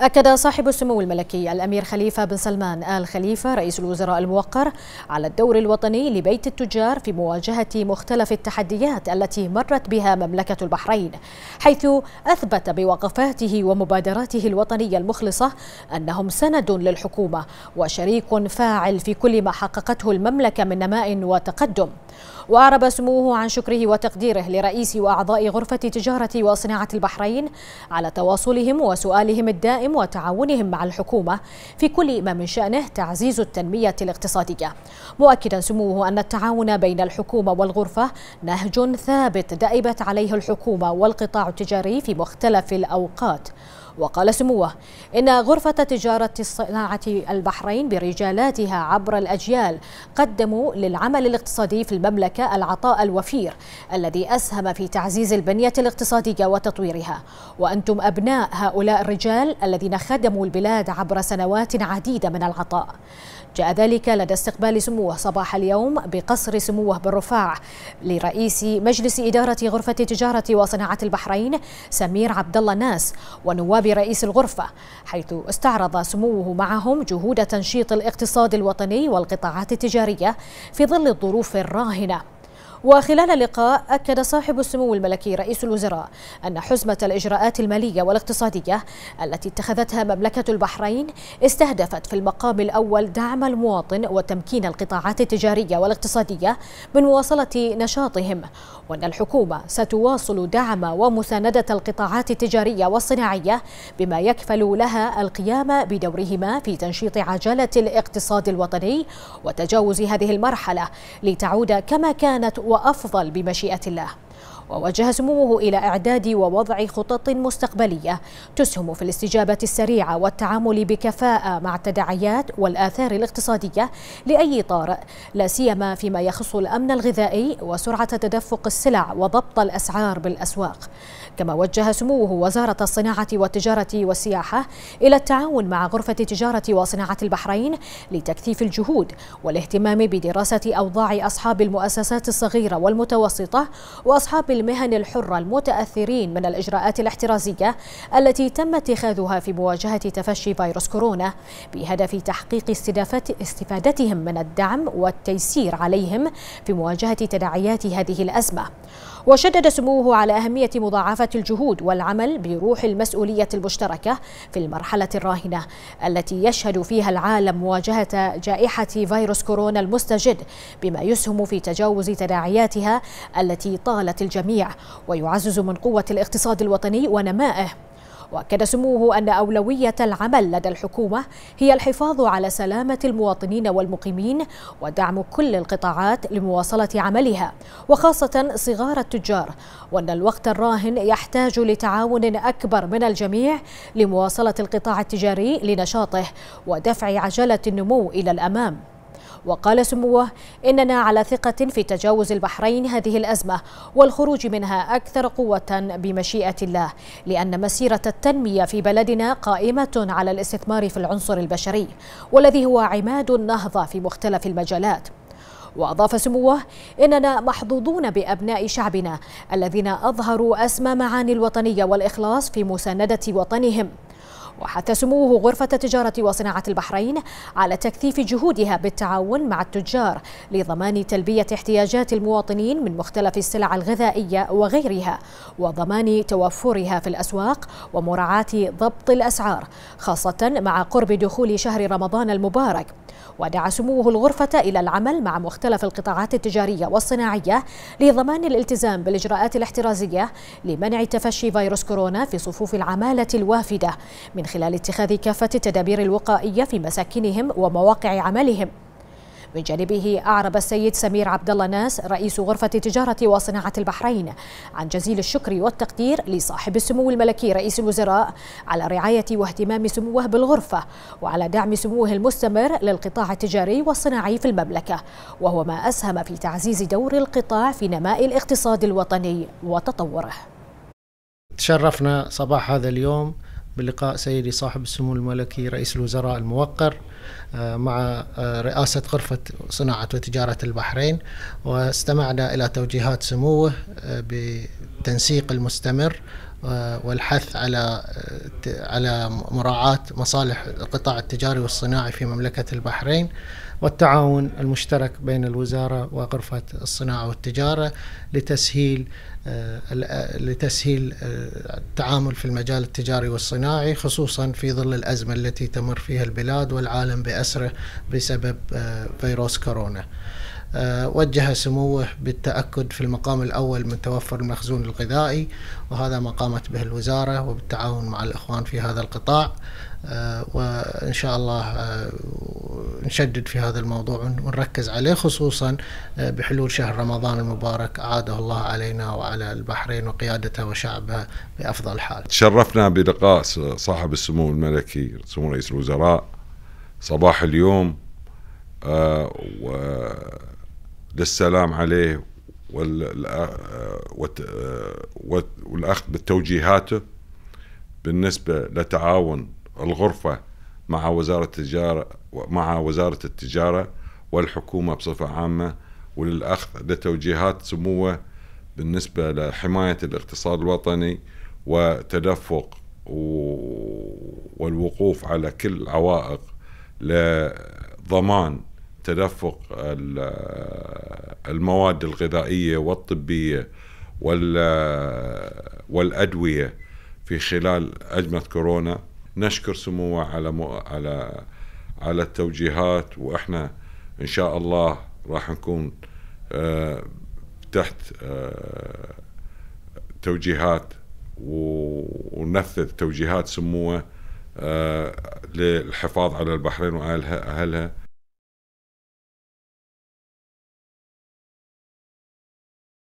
أكد صاحب السمو الملكي الأمير خليفة بن سلمان آل خليفة رئيس الوزراء الموقر على الدور الوطني لبيت التجار في مواجهة مختلف التحديات التي مرت بها مملكة البحرين حيث أثبت بوقفاته ومبادراته الوطنية المخلصة أنهم سند للحكومة وشريك فاعل في كل ما حققته المملكة من نماء وتقدم وأعرب سموه عن شكره وتقديره لرئيس وأعضاء غرفة تجارة وصناعة البحرين على تواصلهم وسؤالهم الدائم وتعاونهم مع الحكومة في كل ما من شأنه تعزيز التنمية الاقتصادية مؤكدا سموه أن التعاون بين الحكومة والغرفة نهج ثابت دأبت عليه الحكومة والقطاع التجاري في مختلف الأوقات وقال سموه إن غرفة تجارة صناعة البحرين برجالاتها عبر الأجيال قدموا للعمل الاقتصادي في المملكة العطاء الوفير الذي أسهم في تعزيز البنية الاقتصادية وتطويرها وأنتم أبناء هؤلاء الرجال الذين خدموا البلاد عبر سنوات عديدة من العطاء جاء ذلك لدى استقبال سموه صباح اليوم بقصر سموه بالرفاع لرئيس مجلس إدارة غرفة تجارة وصناعة البحرين سمير عبد الله ناس ونواب خطاب رئيس الغرفة حيث استعرض سموه معهم جهود تنشيط الاقتصاد الوطني والقطاعات التجارية في ظل الظروف الراهنة وخلال اللقاء أكد صاحب السمو الملكي رئيس الوزراء أن حزمة الإجراءات المالية والاقتصادية التي اتخذتها مملكة البحرين استهدفت في المقام الأول دعم المواطن وتمكين القطاعات التجارية والاقتصادية من مواصلة نشاطهم وأن الحكومة ستواصل دعم ومساندة القطاعات التجارية والصناعية بما يكفل لها القيام بدورهما في تنشيط عجلة الاقتصاد الوطني وتجاوز هذه المرحلة لتعود كما كانت وأفضل بمشيئة الله ووجه سموه إلى إعداد ووضع خطط مستقبلية تسهم في الاستجابة السريعة والتعامل بكفاءة مع التداعيات والآثار الاقتصادية لأي طارئ لا سيما فيما يخص الأمن الغذائي وسرعة تدفق السلع وضبط الأسعار بالأسواق كما وجه سموه وزارة الصناعة والتجارة والسياحة إلى التعاون مع غرفة تجارة وصناعة البحرين لتكثيف الجهود والاهتمام بدراسة أوضاع أصحاب المؤسسات الصغيرة والمتوسطة وأصحاب المهن الحرة المتأثرين من الإجراءات الاحترازية التي تم اتخاذها في مواجهة تفشي فيروس كورونا بهدف تحقيق استفادتهم من الدعم والتيسير عليهم في مواجهة تداعيات هذه الأزمة وشدد سموه على أهمية مضاعفة الجهود والعمل بروح المسؤولية المشتركة في المرحلة الراهنة التي يشهد فيها العالم مواجهة جائحة فيروس كورونا المستجد بما يسهم في تجاوز تداعياتها التي طالت الجميع ويعزز من قوة الاقتصاد الوطني ونمائه واكد سموه ان اولويه العمل لدى الحكومه هي الحفاظ على سلامه المواطنين والمقيمين ودعم كل القطاعات لمواصله عملها وخاصه صغار التجار وان الوقت الراهن يحتاج لتعاون اكبر من الجميع لمواصله القطاع التجاري لنشاطه ودفع عجله النمو الى الامام وقال سموه إننا على ثقة في تجاوز البحرين هذه الأزمة والخروج منها أكثر قوة بمشيئة الله لأن مسيرة التنمية في بلدنا قائمة على الاستثمار في العنصر البشري والذي هو عماد النهضة في مختلف المجالات وأضاف سموه إننا محظوظون بأبناء شعبنا الذين أظهروا أسمى معاني الوطنية والإخلاص في مساندة وطنهم وحتى سموه غرفة تجارة وصناعة البحرين على تكثيف جهودها بالتعاون مع التجار لضمان تلبية احتياجات المواطنين من مختلف السلع الغذائية وغيرها وضمان توفرها في الأسواق ومراعاة ضبط الأسعار خاصة مع قرب دخول شهر رمضان المبارك ودعا سموه الغرفة إلى العمل مع مختلف القطاعات التجارية والصناعية لضمان الالتزام بالإجراءات الاحترازية لمنع تفشي فيروس كورونا في صفوف العمالة الوافدة من خلال اتخاذ كافة التدابير الوقائية في مساكنهم ومواقع عملهم من جانبه أعرب السيد سمير عبد الله ناس رئيس غرفة تجارة وصناعة البحرين عن جزيل الشكر والتقدير لصاحب السمو الملكي رئيس الوزراء على رعاية واهتمام سموه بالغرفة وعلى دعم سموه المستمر للقطاع التجاري والصناعي في المملكة وهو ما أسهم في تعزيز دور القطاع في نماء الاقتصاد الوطني وتطوره تشرفنا صباح هذا اليوم بلقاء سيدي صاحب السمو الملكي رئيس الوزراء الموقر آه، مع آه، رئاسة غرفة صناعة وتجارة البحرين واستمعنا إلى توجيهات سموه آه، بالتنسيق المستمر آه، والحث على آه، على مراعاة مصالح القطاع التجاري والصناعي في مملكة البحرين والتعاون المشترك بين الوزارة وغرفة الصناعة والتجارة لتسهيل آه، لتسهيل التعامل في المجال التجاري والصناعي خصوصا في ظل الأزمة التي تمر فيها البلاد والعالم بأسره بسبب فيروس كورونا. آه، وجه سموه بالتأكد في المقام الأول من توفر المخزون الغذائي وهذا ما قامت به الوزارة وبالتعاون مع الإخوان في هذا القطاع آه، وإن شاء الله آه، نشدد في هذا الموضوع ونركز عليه خصوصا بحلول شهر رمضان المبارك أعاده الله علينا وعلى البحرين وقيادته وشعبها بأفضل حال تشرفنا بلقاء صاحب السمو الملكي سمو رئيس الوزراء صباح اليوم آه و للسلام عليه والأخذ بتوجيهاته بالنسبة لتعاون الغرفة مع وزارة التجارة مع وزارة التجارة والحكومة بصفة عامة وللأخذ لتوجيهات سموه بالنسبة لحماية الاقتصاد الوطني وتدفق والوقوف على كل العوائق لضمان تدفق المواد الغذائيه والطبيه والادويه في خلال ازمه كورونا نشكر سموه على مو على على التوجيهات واحنا ان شاء الله راح نكون آه تحت آه توجيهات وننفذ توجيهات سموه آه للحفاظ على البحرين واهلها اهلها